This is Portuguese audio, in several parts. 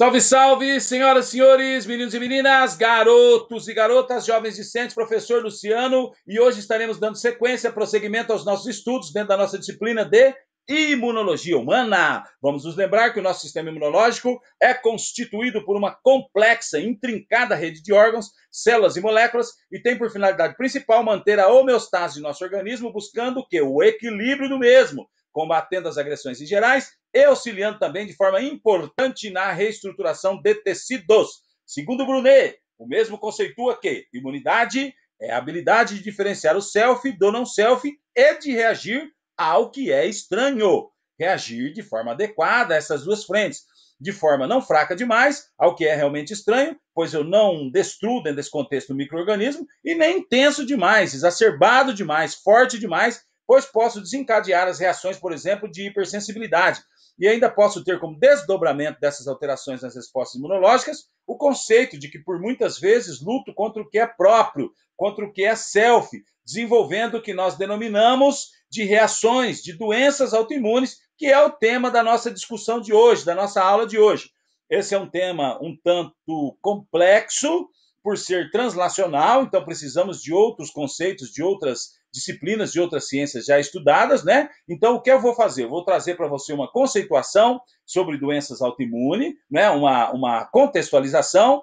Salve, salve, senhoras e senhores, meninos e meninas, garotos e garotas, jovens discentes, professor Luciano, e hoje estaremos dando sequência, prosseguimento aos nossos estudos dentro da nossa disciplina de imunologia humana. Vamos nos lembrar que o nosso sistema imunológico é constituído por uma complexa, intrincada rede de órgãos, células e moléculas e tem por finalidade principal manter a homeostase de nosso organismo, buscando o que? O equilíbrio do mesmo combatendo as agressões em gerais e auxiliando também de forma importante na reestruturação de tecidos. Segundo Brunet, o mesmo conceitua é que imunidade é a habilidade de diferenciar o self do não self e de reagir ao que é estranho. Reagir de forma adequada a essas duas frentes de forma não fraca demais ao que é realmente estranho, pois eu não destruo dentro desse contexto o microorganismo, e nem intenso demais, exacerbado demais, forte demais pois posso desencadear as reações, por exemplo, de hipersensibilidade. E ainda posso ter como desdobramento dessas alterações nas respostas imunológicas o conceito de que, por muitas vezes, luto contra o que é próprio, contra o que é self, desenvolvendo o que nós denominamos de reações, de doenças autoimunes, que é o tema da nossa discussão de hoje, da nossa aula de hoje. Esse é um tema um tanto complexo, por ser translacional, então precisamos de outros conceitos, de outras disciplinas de outras ciências já estudadas, né? Então, o que eu vou fazer? Eu vou trazer para você uma conceituação sobre doenças autoimunes, né? uma, uma contextualização,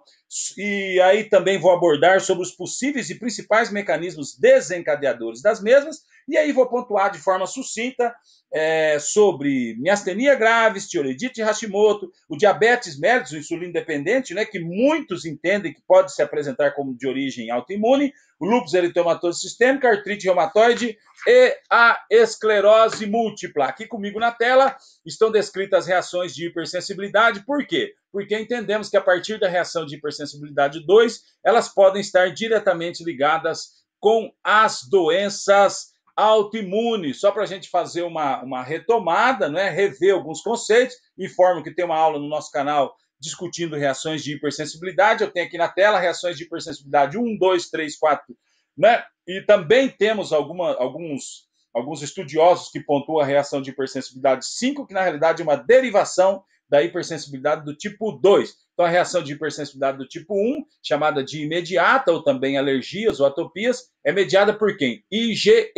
e aí também vou abordar sobre os possíveis e principais mecanismos desencadeadores das mesmas, e aí vou pontuar de forma sucinta é, sobre miastenia grave, tiroidite Hashimoto, o diabetes mellitus, o insulino dependente, né, que muitos entendem que pode se apresentar como de origem autoimune, o lúpus eritematoso sistêmico, artrite reumatoide e a esclerose múltipla. Aqui comigo na tela estão descritas as reações de hipersensibilidade. Por quê? Porque entendemos que a partir da reação de hipersensibilidade 2, elas podem estar diretamente ligadas com as doenças autoimune, só para a gente fazer uma, uma retomada, né? rever alguns conceitos. Informo que tem uma aula no nosso canal discutindo reações de hipersensibilidade. Eu tenho aqui na tela reações de hipersensibilidade 1, 2, 3, 4. Né? E também temos alguma, alguns, alguns estudiosos que pontuam a reação de hipersensibilidade 5, que na realidade é uma derivação da hipersensibilidade do tipo 2. Então, a reação de hipersensibilidade do tipo 1, chamada de imediata, ou também alergias ou atopias, é mediada por quem? IgE.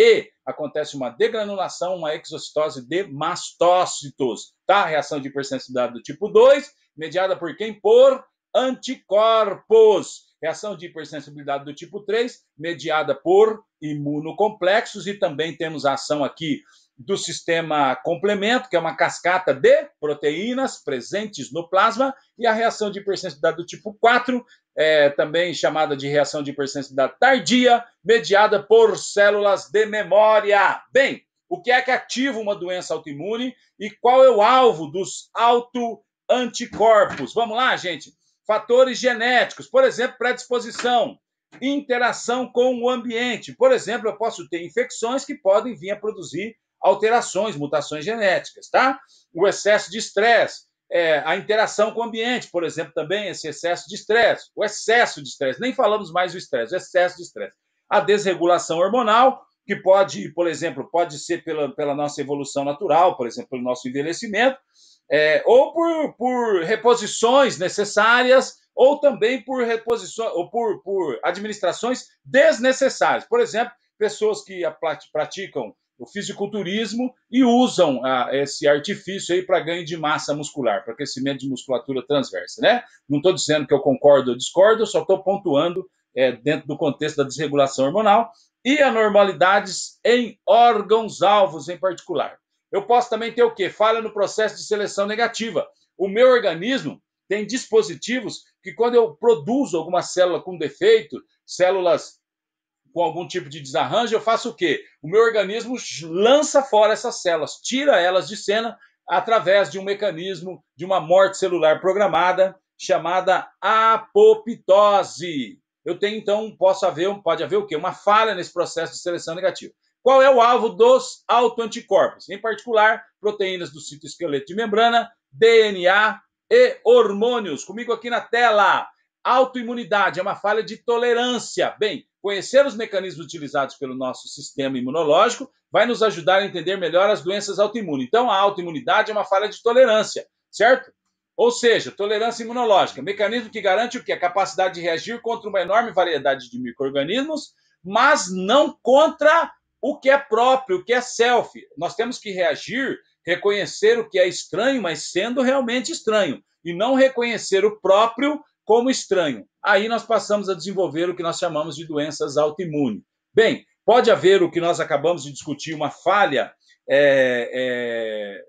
Acontece uma degranulação, uma exocitose de mastócitos. Tá? A reação de hipersensibilidade do tipo 2, mediada por quem? Por anticorpos. Reação de hipersensibilidade do tipo 3, mediada por imunocomplexos, e também temos a ação aqui do sistema complemento, que é uma cascata de proteínas presentes no plasma, e a reação de hipersensibilidade do tipo 4, é, também chamada de reação de hipersensibilidade tardia, mediada por células de memória. Bem, o que é que ativa uma doença autoimune e qual é o alvo dos autoanticorpos? Vamos lá, gente. Fatores genéticos, por exemplo, predisposição interação com o ambiente. Por exemplo, eu posso ter infecções que podem vir a produzir alterações, mutações genéticas, tá? O excesso de estresse, é, a interação com o ambiente, por exemplo, também esse excesso de estresse, o excesso de estresse, nem falamos mais do estresse, o excesso de estresse. A desregulação hormonal, que pode, por exemplo, pode ser pela, pela nossa evolução natural, por exemplo, pelo nosso envelhecimento, é, ou por, por reposições necessárias, ou também por reposições, ou por, por administrações desnecessárias. Por exemplo, pessoas que praticam o fisiculturismo e usam ah, esse artifício aí para ganho de massa muscular, para crescimento de musculatura transversa, né? Não estou dizendo que eu concordo ou discordo, só estou pontuando é, dentro do contexto da desregulação hormonal e anormalidades em órgãos alvos em particular. Eu posso também ter o quê? Falha no processo de seleção negativa. O meu organismo tem dispositivos que quando eu produzo alguma célula com defeito, células com algum tipo de desarranjo, eu faço o quê? O meu organismo lança fora essas células, tira elas de cena através de um mecanismo de uma morte celular programada chamada apoptose. Eu tenho então posso haver, pode haver o quê? Uma falha nesse processo de seleção negativa. Qual é o alvo dos autoanticorpos? Em particular, proteínas do citoesqueleto de membrana, DNA e hormônios. Comigo aqui na tela. Autoimunidade é uma falha de tolerância. Bem, Conhecer os mecanismos utilizados pelo nosso sistema imunológico vai nos ajudar a entender melhor as doenças autoimunes. Então, a autoimunidade é uma falha de tolerância, certo? Ou seja, tolerância imunológica, mecanismo que garante o que? A capacidade de reagir contra uma enorme variedade de micro-organismos, mas não contra o que é próprio, o que é self. Nós temos que reagir, reconhecer o que é estranho, mas sendo realmente estranho, e não reconhecer o próprio como estranho. Aí nós passamos a desenvolver o que nós chamamos de doenças autoimunes. Bem, pode haver o que nós acabamos de discutir, uma falha é, é,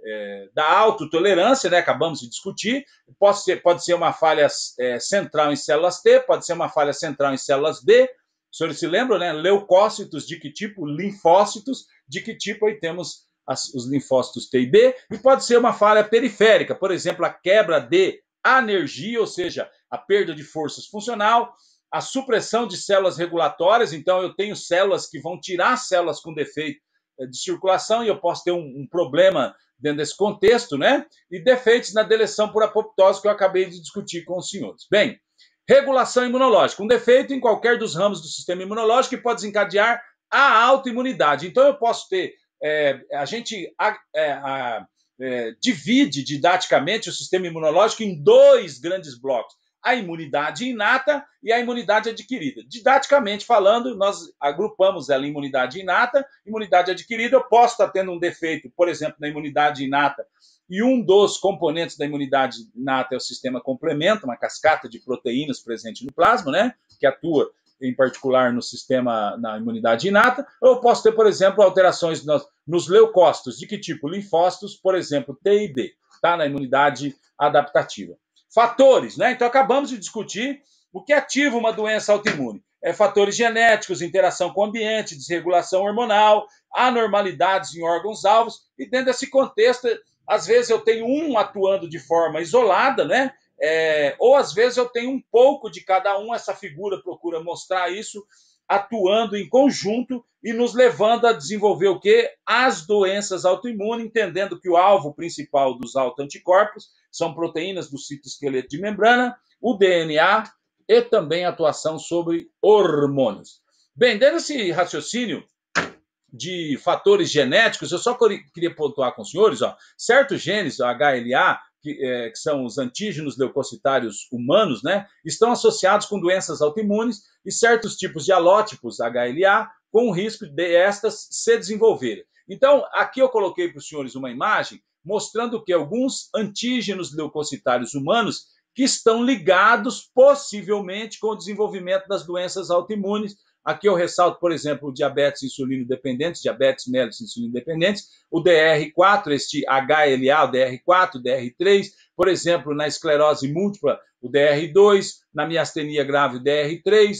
é, da autotolerância, né? acabamos de discutir, pode ser, pode ser uma falha é, central em células T, pode ser uma falha central em células B, os senhores se lembram, né? Leucócitos de que tipo? Linfócitos de que tipo? Aí temos as, os linfócitos T e B. E pode ser uma falha periférica, por exemplo, a quebra de anergia, ou seja, a perda de forças funcional, a supressão de células regulatórias, então eu tenho células que vão tirar células com defeito eh, de circulação e eu posso ter um, um problema dentro desse contexto, né? E defeitos na deleção por apoptose que eu acabei de discutir com os senhores. Bem, regulação imunológica, um defeito em qualquer dos ramos do sistema imunológico que pode desencadear a autoimunidade. Então eu posso ter, é, a gente a, eh, a, é, divide didaticamente o sistema imunológico em dois grandes blocos a imunidade inata e a imunidade adquirida. Didaticamente falando, nós agrupamos ela em imunidade inata, imunidade adquirida. Eu posso estar tendo um defeito, por exemplo, na imunidade inata, e um dos componentes da imunidade inata é o sistema complemento, uma cascata de proteínas presente no plasma, né, que atua em particular no sistema, na imunidade inata, eu posso ter, por exemplo, alterações nos, nos leucócitos. De que tipo? Linfócitos, por exemplo, T e B, tá? na imunidade adaptativa fatores, né? Então acabamos de discutir o que ativa uma doença autoimune. É fatores genéticos, interação com o ambiente, desregulação hormonal, anormalidades em órgãos alvos e dentro desse contexto, às vezes eu tenho um atuando de forma isolada, né? É, ou às vezes eu tenho um pouco de cada um, essa figura procura mostrar isso, atuando em conjunto e nos levando a desenvolver o quê? As doenças autoimunes, entendendo que o alvo principal dos autoanticorpos são proteínas do citoesqueleto de membrana, o DNA e também atuação sobre hormônios. Bem, dentro desse raciocínio de fatores genéticos, eu só queria pontuar com os senhores, ó, certos genes, HLA, que, é, que, são os antígenos leucocitários humanos, né, estão associados com doenças autoimunes e certos tipos de alótipos HLA com o risco de estas se desenvolverem. Então, aqui eu coloquei para os senhores uma imagem mostrando que alguns antígenos leucocitários humanos que estão ligados possivelmente com o desenvolvimento das doenças autoimunes Aqui eu ressalto, por exemplo, o diabetes insulino dependente, diabetes mellitus insulino dependente, o DR4, este HLA, o DR4, o DR3, por exemplo, na esclerose múltipla, o DR2, na miastenia grave, o DR3,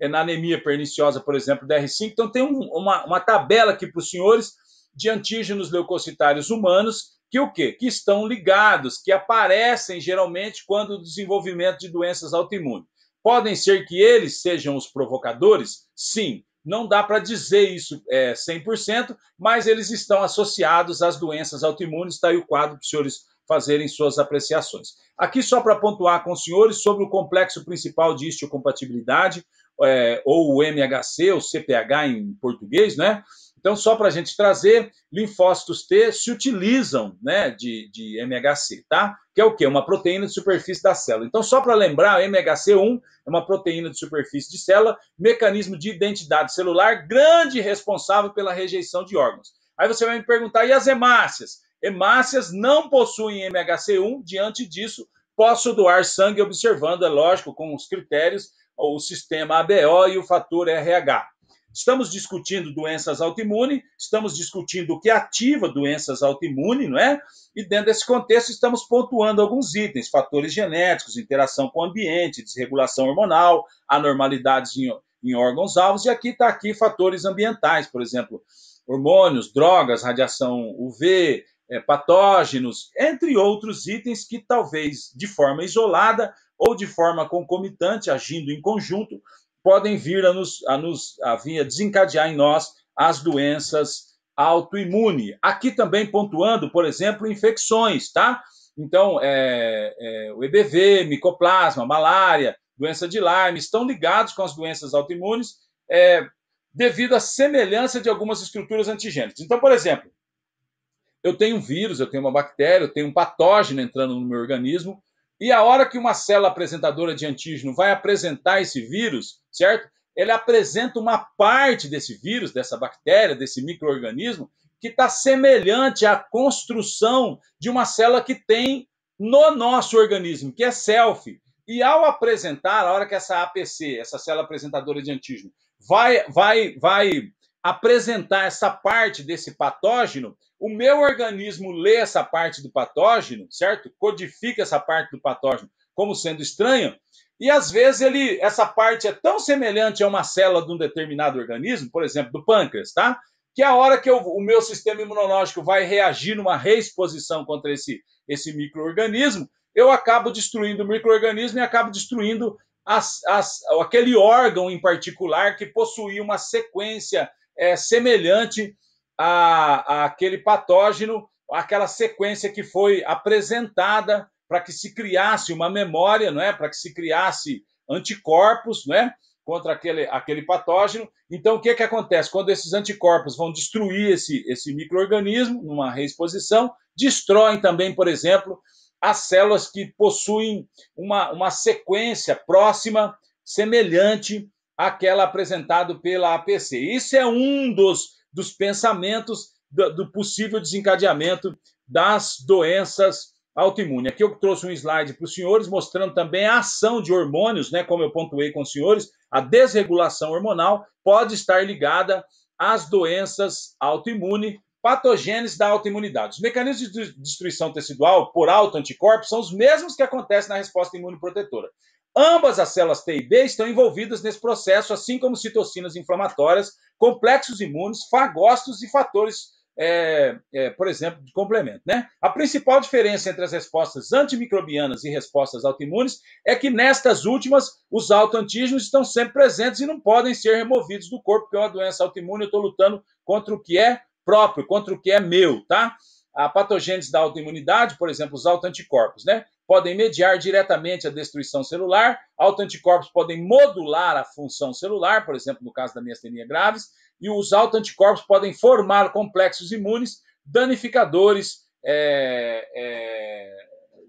eh, na anemia perniciosa, por exemplo, o DR5. Então, tem um, uma, uma tabela aqui para os senhores de antígenos leucocitários humanos que o quê? Que estão ligados, que aparecem geralmente quando o desenvolvimento de doenças autoimunes. Podem ser que eles sejam os provocadores? Sim, não dá para dizer isso é, 100%, mas eles estão associados às doenças autoimunes. Está aí o quadro para os senhores fazerem suas apreciações. Aqui, só para pontuar com os senhores sobre o complexo principal de histiocompatibilidade, é, ou o MHC, ou CPH em português, né? Então, só para a gente trazer, linfócitos T se utilizam né, de, de MHC, tá? Que é o quê? Uma proteína de superfície da célula. Então, só para lembrar, MHC1 é uma proteína de superfície de célula, mecanismo de identidade celular, grande responsável pela rejeição de órgãos. Aí você vai me perguntar, e as hemácias? Hemácias não possuem MHC1, diante disso, posso doar sangue observando, é lógico, com os critérios, o sistema ABO e o fator RH. Estamos discutindo doenças autoimunes, estamos discutindo o que ativa doenças autoimunes, não é? E dentro desse contexto estamos pontuando alguns itens, fatores genéticos, interação com o ambiente, desregulação hormonal, anormalidades em, em órgãos-alvos, e aqui está aqui fatores ambientais, por exemplo, hormônios, drogas, radiação UV, é, patógenos, entre outros itens que talvez de forma isolada ou de forma concomitante, agindo em conjunto, podem vir a nos, a nos a vir a desencadear em nós as doenças autoimunes. Aqui também pontuando, por exemplo, infecções, tá? Então, é, é, o EBV, micoplasma, malária, doença de Lyme, estão ligados com as doenças autoimunes é, devido à semelhança de algumas estruturas antigênicas. Então, por exemplo, eu tenho um vírus, eu tenho uma bactéria, eu tenho um patógeno entrando no meu organismo, e a hora que uma célula apresentadora de antígeno vai apresentar esse vírus, certo? Ele apresenta uma parte desse vírus, dessa bactéria, desse microorganismo, que está semelhante à construção de uma célula que tem no nosso organismo, que é self. E ao apresentar, a hora que essa APC, essa célula apresentadora de antígeno, vai, vai, vai apresentar essa parte desse patógeno, o meu organismo lê essa parte do patógeno, certo? Codifica essa parte do patógeno como sendo estranho. e às vezes ele, essa parte é tão semelhante a uma célula de um determinado organismo, por exemplo, do pâncreas, tá? Que a hora que eu, o meu sistema imunológico vai reagir numa reexposição contra esse, esse microorganismo, eu acabo destruindo o microorganismo e acabo destruindo as, as, aquele órgão em particular que possui uma sequência é semelhante a àquele patógeno, aquela sequência que foi apresentada para que se criasse uma memória, não é? Para que se criasse anticorpos, não é? Contra aquele, aquele patógeno. Então, o que, que acontece? Quando esses anticorpos vão destruir esse, esse microorganismo, numa reexposição, destroem também, por exemplo, as células que possuem uma, uma sequência próxima, semelhante aquela apresentado pela APC. Isso é um dos, dos pensamentos do, do possível desencadeamento das doenças autoimunes. Aqui eu trouxe um slide para os senhores mostrando também a ação de hormônios, né? Como eu pontuei com os senhores, a desregulação hormonal pode estar ligada às doenças autoimunes, patogênese da autoimunidade. Os mecanismos de destruição tecidual por autoanticorpos são os mesmos que acontecem na resposta imunoprotetora. Ambas as células T e B estão envolvidas nesse processo, assim como citocinas inflamatórias, complexos imunes, fagócitos e fatores, é, é, por exemplo, de complemento. Né? A principal diferença entre as respostas antimicrobianas e respostas autoimunes é que nestas últimas, os autoantígenos estão sempre presentes e não podem ser removidos do corpo, porque é uma doença autoimune, eu estou lutando contra o que é próprio, contra o que é meu, tá? a patogênese da autoimunidade, por exemplo, os autoanticorpos, né? podem mediar diretamente a destruição celular, autoanticorpos podem modular a função celular, por exemplo, no caso da miastenia graves, e os autoanticorpos podem formar complexos imunes danificadores é, é,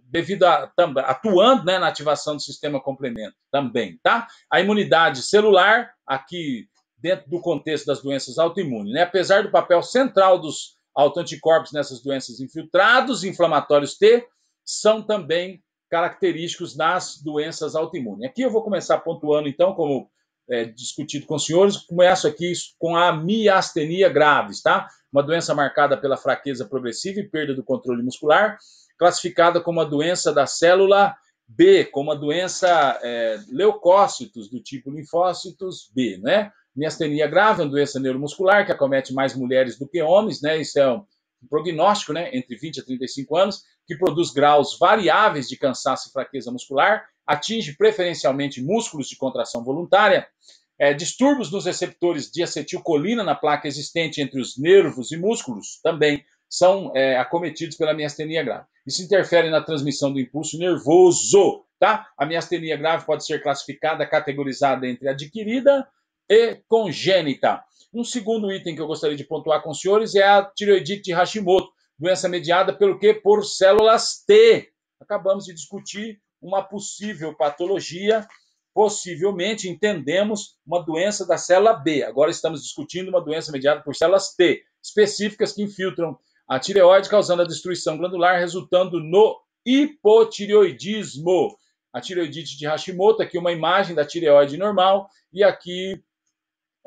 devido a atuando né, na ativação do sistema complemento também, tá? A imunidade celular aqui dentro do contexto das doenças autoimunes, né? Apesar do papel central dos autoanticorpos nessas doenças infiltrados inflamatórios T, são também característicos nas doenças autoimunes. Aqui eu vou começar pontuando, então, como é, discutido com os senhores, começo aqui com a miastenia graves, tá? Uma doença marcada pela fraqueza progressiva e perda do controle muscular, classificada como a doença da célula B, como a doença é, leucócitos, do tipo linfócitos B, né? Miastenia grave é uma doença neuromuscular que acomete mais mulheres do que homens, né? Isso é um prognóstico, né? Entre 20 a 35 anos que produz graus variáveis de cansaço e fraqueza muscular, atinge preferencialmente músculos de contração voluntária, é, distúrbios nos receptores de acetilcolina na placa existente entre os nervos e músculos também são é, acometidos pela miastenia grave. Isso interfere na transmissão do impulso nervoso, tá? A miastenia grave pode ser classificada, categorizada entre adquirida e congênita. Um segundo item que eu gostaria de pontuar com os senhores é a tireoidite de Hashimoto, doença mediada pelo quê? Por células T. Acabamos de discutir uma possível patologia, possivelmente entendemos uma doença da célula B. Agora estamos discutindo uma doença mediada por células T, específicas que infiltram a tireoide, causando a destruição glandular, resultando no hipotireoidismo. A tireoidite de Hashimoto, aqui uma imagem da tireoide normal, e aqui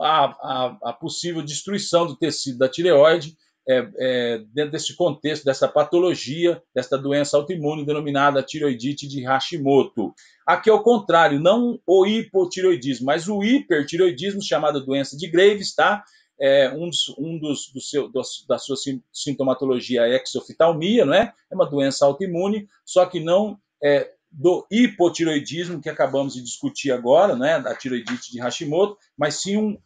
a, a, a possível destruição do tecido da tireoide, é, é, dentro desse contexto, dessa patologia, dessa doença autoimune denominada tiroidite de Hashimoto. Aqui é o contrário, não o hipotiroidismo, mas o hipertiroidismo, chamada doença de Graves, tá? É, um, dos, um dos, do seu, do, da sua sintomatologia é exofitalmia, não é? É uma doença autoimune, só que não é, do hipotiroidismo que acabamos de discutir agora, né? Da tiroidite de Hashimoto, mas sim um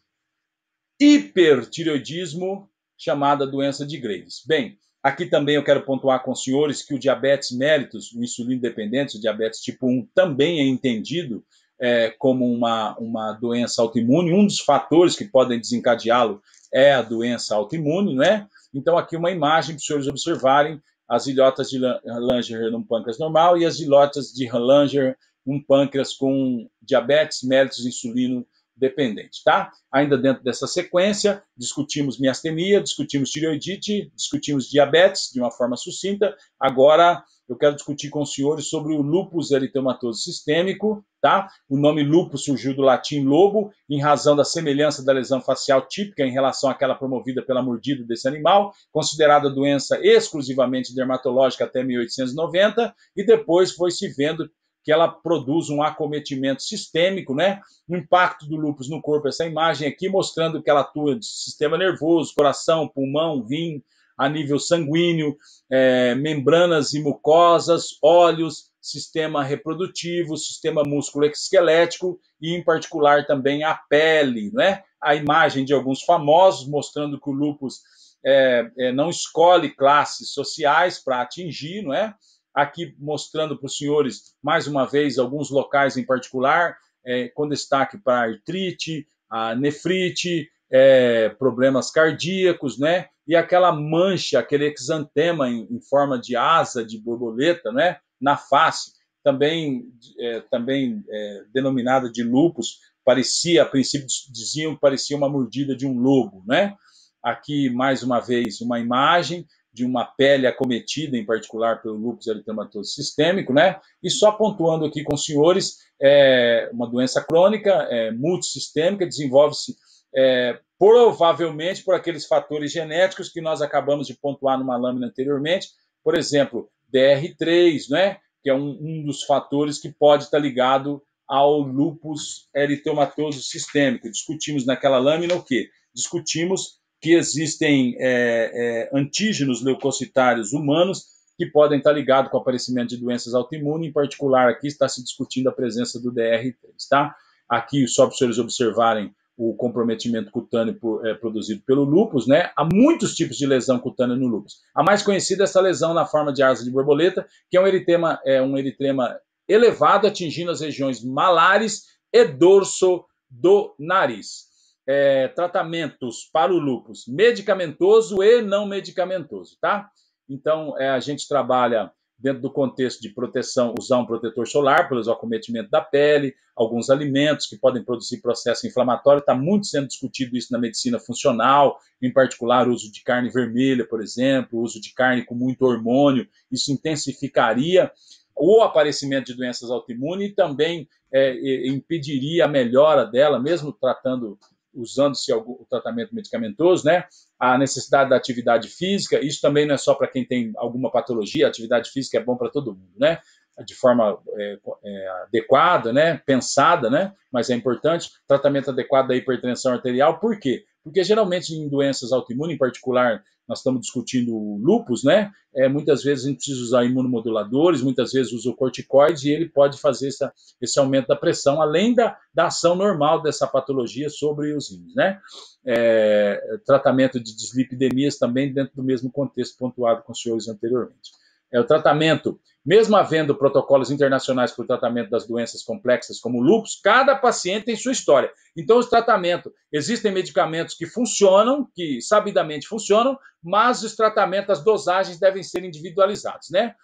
hipertiroidismo chamada doença de Graves. Bem, aqui também eu quero pontuar com os senhores que o diabetes mellitus, o insulino dependente, o diabetes tipo 1, também é entendido é, como uma, uma doença autoimune. Um dos fatores que podem desencadeá-lo é a doença autoimune, né? Então, aqui uma imagem para os senhores observarem as ilhotas de Langer num pâncreas normal e as ilhotas de Langer num pâncreas com diabetes mellitus insulino dependente, tá? Ainda dentro dessa sequência, discutimos miastenia, discutimos tireoidite, discutimos diabetes de uma forma sucinta. Agora eu quero discutir com os senhores sobre o lúpus eritematoso sistêmico, tá? O nome lúpus surgiu do latim lobo, em razão da semelhança da lesão facial típica em relação àquela promovida pela mordida desse animal, considerada doença exclusivamente dermatológica até 1890, e depois foi se vendo que ela produz um acometimento sistêmico, né? O impacto do lúpus no corpo, essa imagem aqui mostrando que ela atua de sistema nervoso, coração, pulmão, rim, a nível sanguíneo, é, membranas e mucosas, olhos, sistema reprodutivo, sistema músculo-esquelético e, em particular, também a pele, né? A imagem de alguns famosos mostrando que o lúpus é, é, não escolhe classes sociais para atingir, não é? aqui mostrando para os senhores, mais uma vez, alguns locais em particular, é, com destaque para artrite, a nefrite, é, problemas cardíacos, né? E aquela mancha, aquele exantema em, em forma de asa de borboleta, né? Na face, também, é, também é, denominada de lupus, parecia, a princípio diziam que parecia uma mordida de um lobo, né? Aqui, mais uma vez, uma imagem de uma pele acometida, em particular pelo lúpus eritematoso sistêmico, né? E só pontuando aqui com os senhores, é uma doença crônica, é, multissistêmica, desenvolve-se é, provavelmente por aqueles fatores genéticos que nós acabamos de pontuar numa lâmina anteriormente, por exemplo, DR3, né? Que é um, um dos fatores que pode estar ligado ao lúpus eritematoso sistêmico. Discutimos naquela lâmina o quê? Discutimos que existem é, é, antígenos leucocitários humanos que podem estar ligados com o aparecimento de doenças autoimunes, em particular aqui está se discutindo a presença do DR3, tá? Aqui, só para os senhores observarem o comprometimento cutâneo por, é, produzido pelo lúpus, né? Há muitos tipos de lesão cutânea no lúpus. A mais conhecida é essa lesão na forma de asa de borboleta, que é um eritema, é um eritema elevado, atingindo as regiões malares e dorso do nariz é, tratamentos para o lúpus medicamentoso e não medicamentoso, tá? Então, é, a gente trabalha dentro do contexto de proteção, usar um protetor solar pelo acometimento da pele, alguns alimentos que podem produzir processo inflamatório, está muito sendo discutido isso na medicina funcional, em particular o uso de carne vermelha, por exemplo, o uso de carne com muito hormônio, isso intensificaria o aparecimento de doenças autoimunes e também é, impediria a melhora dela, mesmo tratando usando-se o tratamento medicamentoso, né? A necessidade da atividade física, isso também não é só para quem tem alguma patologia, atividade física é bom para todo mundo, né? De forma é, é, adequada, né? Pensada, né? Mas é importante. Tratamento adequado da hipertensão arterial, por quê? Porque geralmente em doenças autoimunes, em particular, nós estamos discutindo lupus, né? É, muitas vezes a gente precisa usar imunomoduladores, muitas vezes usa o corticoide e ele pode fazer essa, esse aumento da pressão, além da, da ação normal dessa patologia sobre os rins, né? É, tratamento de dislipidemias também dentro do mesmo contexto pontuado com os senhores anteriormente. É, o tratamento mesmo havendo protocolos internacionais para o tratamento das doenças complexas como lupus, cada paciente tem sua história. Então, os tratamentos, existem medicamentos que funcionam, que sabidamente funcionam, mas os tratamentos, as dosagens devem ser individualizados, né?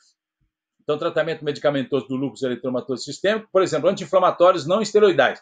Então, tratamento medicamentoso do lupus eritromatoso sistêmico, por exemplo, anti-inflamatórios não esteroidais,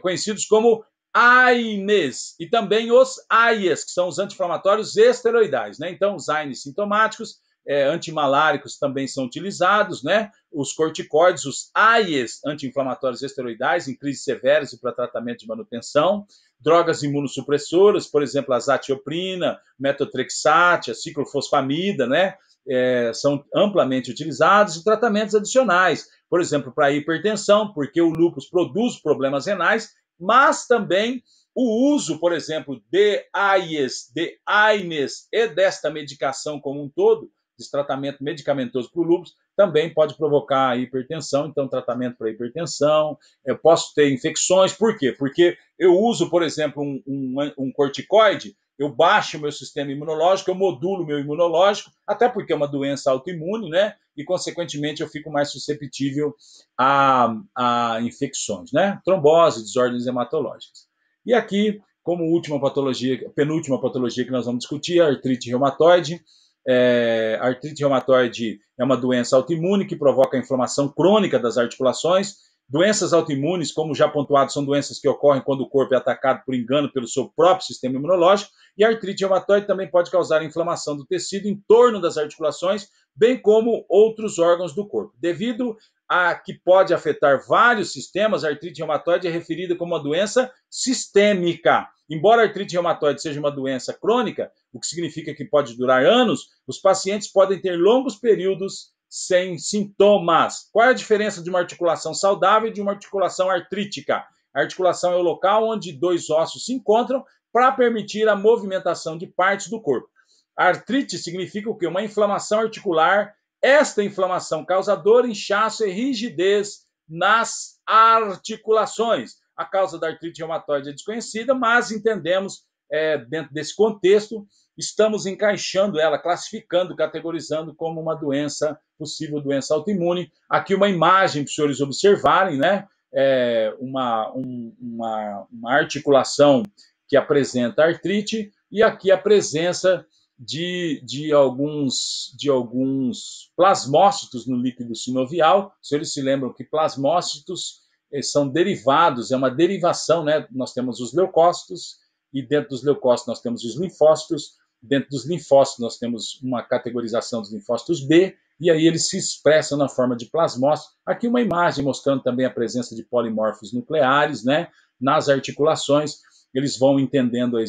conhecidos como AINES, e também os AIES, que são os anti-inflamatórios esteroidais, né? Então, os AINES sintomáticos, é, antimaláricos também são utilizados, né? Os corticóides, os AIEs, anti-inflamatórios esteroidais, em crises severas e para tratamento de manutenção. Drogas imunossupressoras, por exemplo, a zatioprina, metotrexate, a ciclofosfamida, né? É, são amplamente utilizados e tratamentos adicionais, por exemplo, para hipertensão, porque o lúpus produz problemas renais, mas também o uso, por exemplo, de AIES, de AINES e desta medicação como um todo esse tratamento medicamentoso para o lúpus também pode provocar hipertensão, então tratamento para hipertensão. Eu posso ter infecções, por quê? Porque eu uso, por exemplo, um, um, um corticoide, eu baixo o meu sistema imunológico, eu modulo o meu imunológico, até porque é uma doença autoimune, né? E, consequentemente, eu fico mais susceptível a, a infecções, né? Trombose, desordens hematológicas. E aqui, como última patologia, penúltima patologia que nós vamos discutir, é a artrite reumatoide. É, artrite reumatoide é uma doença autoimune que provoca inflamação crônica das articulações. Doenças autoimunes, como já pontuado, são doenças que ocorrem quando o corpo é atacado por engano pelo seu próprio sistema imunológico. E artrite reumatoide também pode causar inflamação do tecido em torno das articulações, bem como outros órgãos do corpo. Devido a que pode afetar vários sistemas, a artrite reumatoide é referida como uma doença sistêmica Embora a artrite reumatoide seja uma doença crônica, o que significa que pode durar anos, os pacientes podem ter longos períodos sem sintomas. Qual é a diferença de uma articulação saudável e de uma articulação artrítica? A articulação é o local onde dois ossos se encontram para permitir a movimentação de partes do corpo. artrite significa o quê? Uma inflamação articular. Esta inflamação causa dor, inchaço e rigidez nas articulações. A causa da artrite reumatoide é desconhecida, mas entendemos, é, dentro desse contexto, estamos encaixando ela, classificando, categorizando como uma doença, possível doença autoimune. Aqui uma imagem para os senhores observarem, né? É uma, um, uma, uma articulação que apresenta artrite e aqui a presença de, de, alguns, de alguns plasmócitos no líquido sinovial. Se eles se lembram que plasmócitos são derivados, é uma derivação, né? Nós temos os leucócitos, e dentro dos leucócitos nós temos os linfócitos, dentro dos linfócitos nós temos uma categorização dos linfócitos B, e aí eles se expressam na forma de plasmócitos. Aqui uma imagem mostrando também a presença de polimorfos nucleares, né? Nas articulações, eles vão entendendo é,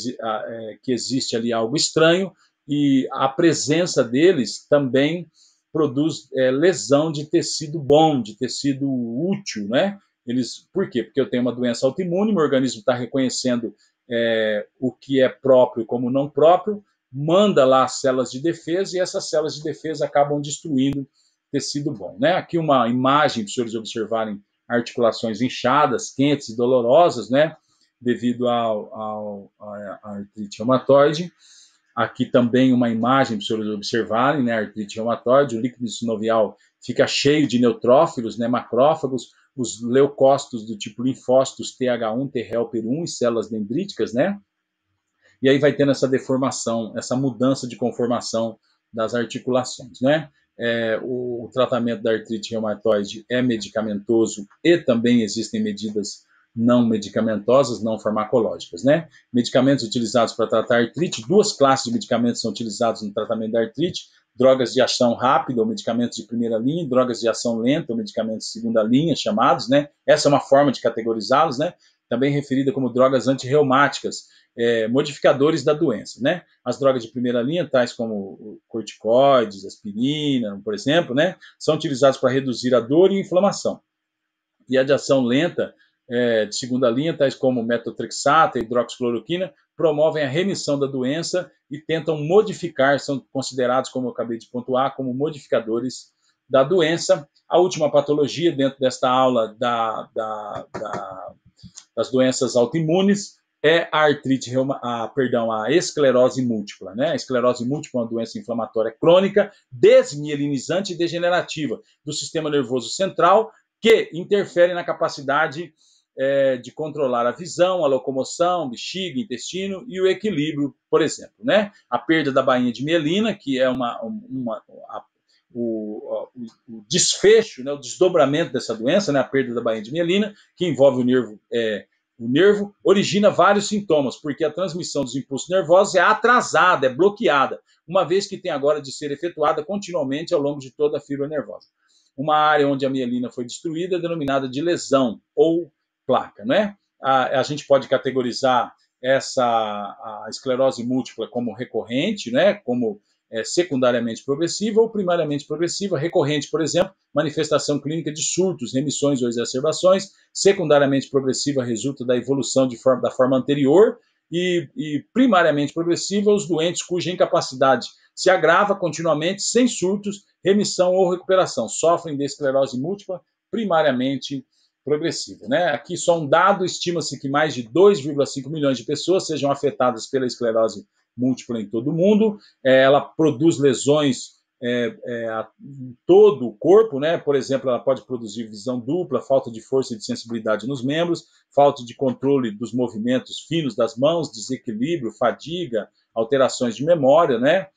que existe ali algo estranho, e a presença deles também produz é, lesão de tecido bom, de tecido útil, né? Eles, por quê? Porque eu tenho uma doença autoimune, meu organismo está reconhecendo é, o que é próprio como não próprio, manda lá células de defesa e essas células de defesa acabam destruindo tecido bom. Né? Aqui uma imagem para os senhores observarem articulações inchadas, quentes e dolorosas, né? devido ao, ao, à artrite reumatoide. Aqui também uma imagem para os senhores observarem, né? artrite reumatoide, o líquido sinovial fica cheio de neutrófilos, né? macrófagos, os leucócitos do tipo linfócitos TH1, T helper 1 e células dendríticas, né? E aí vai tendo essa deformação, essa mudança de conformação das articulações, né? É, o, o, tratamento da artrite reumatoide é medicamentoso e também existem medidas não medicamentosas, não farmacológicas, né? Medicamentos utilizados para tratar artrite, duas classes de medicamentos são utilizados no tratamento da artrite, drogas de ação rápida ou medicamentos de primeira linha, drogas de ação lenta ou medicamentos de segunda linha, chamados, né? Essa é uma forma de categorizá-los, né? Também referida como drogas antirreumáticas, é, modificadores da doença, né? As drogas de primeira linha, tais como corticoides, aspirina, por exemplo, né? São utilizadas para reduzir a dor e a inflamação. E a de ação lenta é, de segunda linha, tais como metotrexato e hidroxicloroquina, promovem a remissão da doença e tentam modificar, são considerados, como eu acabei de pontuar, como modificadores da doença. A última patologia dentro desta aula da, da, da, das doenças autoimunes é a artrite, a, perdão, a esclerose múltipla, né? A esclerose múltipla é uma doença inflamatória crônica, desmielinizante e degenerativa do sistema nervoso central que interfere na capacidade é, de controlar a visão, a locomoção, bexiga, intestino e o equilíbrio, por exemplo. Né? A perda da bainha de mielina, que é uma, uma a, o, o, o, desfecho, né, o desdobramento dessa doença, né, a perda da bainha de mielina, que envolve o nervo, é, o nervo, origina vários sintomas, porque a transmissão dos impulsos nervosos é atrasada, é bloqueada, uma vez que tem agora de ser efetuada continuamente ao longo de toda a fibra nervosa. Uma área onde a mielina foi destruída é denominada de lesão ou placa, né? A, a gente pode categorizar essa esclerose múltipla como recorrente, né? Como é, secundariamente progressiva ou primariamente progressiva, recorrente, por exemplo, manifestação clínica de surtos, remissões ou exacerbações, secundariamente progressiva resulta da evolução forma, da forma anterior e, e, primariamente progressiva os doentes cuja incapacidade se agrava continuamente sem surtos, remissão ou recuperação, sofrem de esclerose múltipla primariamente progressiva, Né? Aqui só um dado, estima-se que mais de 2,5 milhões de pessoas sejam afetadas pela esclerose múltipla em todo o mundo. É, ela produz lesões é, é, a, todo o corpo, né? Por exemplo, ela pode produzir visão dupla, falta de força e de sensibilidade nos membros, falta de controle dos movimentos finos das mãos, desequilíbrio, fadiga, alterações de memória, né?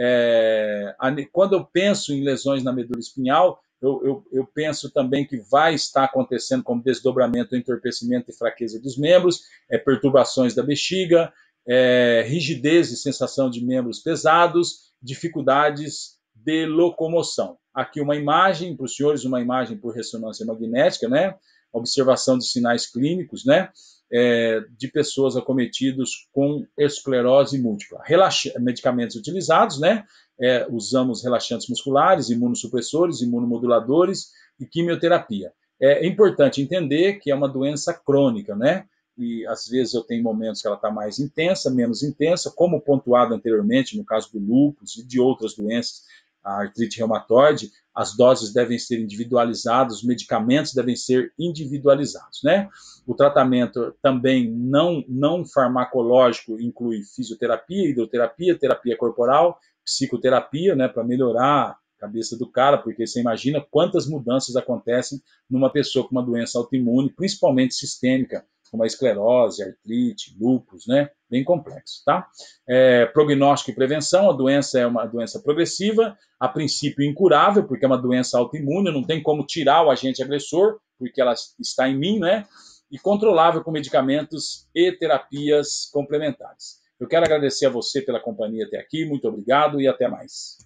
É, quando eu penso em lesões na medula espinhal, eu, eu, eu, penso também que vai estar acontecendo como desdobramento, entorpecimento e fraqueza dos membros, é, perturbações da bexiga, é, rigidez e sensação de membros pesados, dificuldades de locomoção. Aqui uma imagem para os senhores, uma imagem por ressonância magnética, né? Observação de sinais clínicos, né? é, de pessoas acometidas com esclerose múltipla. Relaxa medicamentos utilizados, né? É, usamos relaxantes musculares, imunossupressores, imunomoduladores e quimioterapia. É importante entender que é uma doença crônica, né? E às vezes eu tenho momentos que ela está mais intensa, menos intensa, como pontuado anteriormente, no caso do lúpus e de outras doenças a artrite reumatoide, as doses devem ser individualizadas, os medicamentos devem ser individualizados, né? O tratamento também não, não farmacológico inclui fisioterapia, hidroterapia, terapia corporal, psicoterapia, né, para melhorar a cabeça do cara, porque você imagina quantas mudanças acontecem numa pessoa com uma doença autoimune, principalmente sistêmica, como a esclerose, artrite, lúpus, né? Bem complexo, tá? É, prognóstico e prevenção, a doença é uma doença progressiva, a princípio incurável, porque é uma doença autoimune, não tem como tirar o agente agressor, porque ela está em mim, né? E controlável com medicamentos e terapias complementares. Eu quero agradecer a você pela companhia até aqui, muito obrigado e até mais.